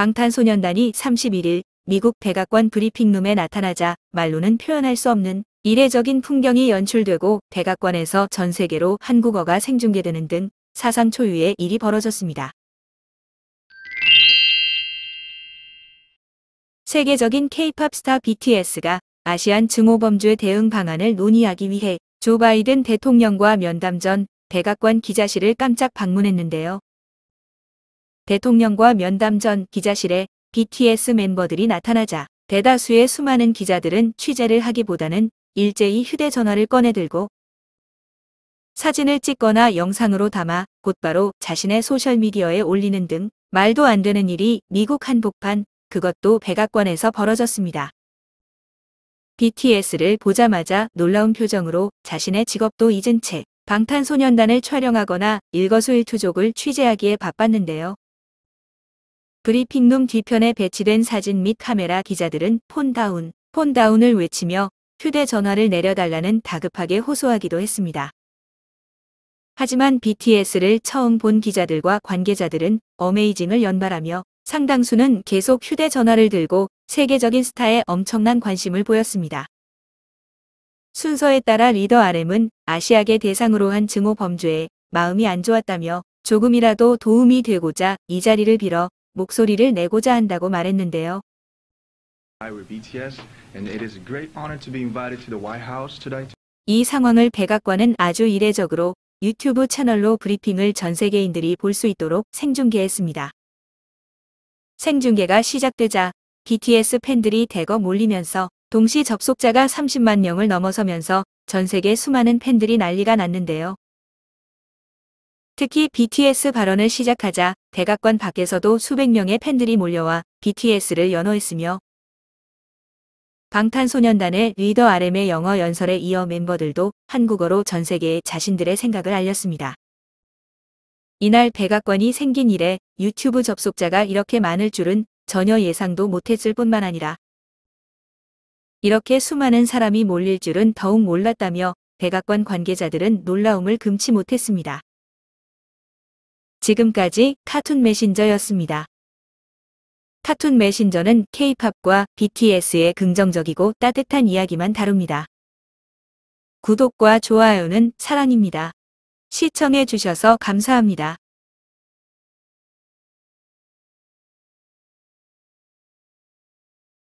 방탄소년단이 31일 미국 백악관 브리핑룸에 나타나자 말로는 표현할 수 없는 이례적인 풍경이 연출되고 백악관에서 전 세계로 한국어가 생중계되는 등 사상 초유의 일이 벌어졌습니다. 세계적인 케이팝 스타 BTS가 아시안 증오범죄 대응 방안을 논의하기 위해 조 바이든 대통령과 면담 전 백악관 기자실을 깜짝 방문했는데요. 대통령과 면담 전 기자실에 BTS 멤버들이 나타나자 대다수의 수많은 기자들은 취재를 하기보다는 일제히 휴대전화를 꺼내들고 사진을 찍거나 영상으로 담아 곧바로 자신의 소셜미디어에 올리는 등 말도 안 되는 일이 미국 한복판 그것도 백악관에서 벌어졌습니다. BTS를 보자마자 놀라운 표정으로 자신의 직업도 잊은 채 방탄소년단을 촬영하거나 일거수일투족을 취재하기에 바빴는데요. 브리핑룸 뒤편에 배치된 사진 및 카메라 기자들은 폰다운, 폰다운을 외치며 휴대전화를 내려달라는 다급하게 호소하기도 했습니다. 하지만 BTS를 처음 본 기자들과 관계자들은 어메이징을 연발하며 상당수는 계속 휴대전화를 들고 세계적인 스타에 엄청난 관심을 보였습니다. 순서에 따라 리더 RM은 아시아계 대상으로 한 증오 범죄에 마음이 안 좋았다며 조금이라도 도움이 되고자 이 자리를 빌어 목소리를 내고자 한다고 말했는데요. 이 상황을 백악관은 아주 이례적으로 유튜브 채널로 브리핑을 전 세계인들이 볼 수 있도록 생중계했습니다. 생중계가 시작되자 BTS 팬들이 대거 몰리면서 동시 접속자가 30만 명을 넘어서면서 전 세계 수많은 팬들이 난리가 났는데요. 특히 BTS 발언을 시작하자 대각관 밖에서도 수백 명의 팬들이 몰려와 BTS를 연호했으며 방탄소년단의 리더 RM의 영어 연설에 이어 멤버들도 한국어로 전 세계에 자신들의 생각을 알렸습니다. 이날 백악관이 생긴 이래 유튜브 접속자가 이렇게 많을 줄은 전혀 예상도 못했을 뿐만 아니라 이렇게 수많은 사람이 몰릴 줄은 더욱 몰랐다며 백악관 관계자들은 놀라움을 금치 못했습니다. 지금까지 카툰 메신저였습니다. 카툰 메신저는 K-팝과 BTS의 긍정적이고 따뜻한 이야기만 다룹니다. 구독과 좋아요는 사랑입니다. 시청해 주셔서 감사합니다.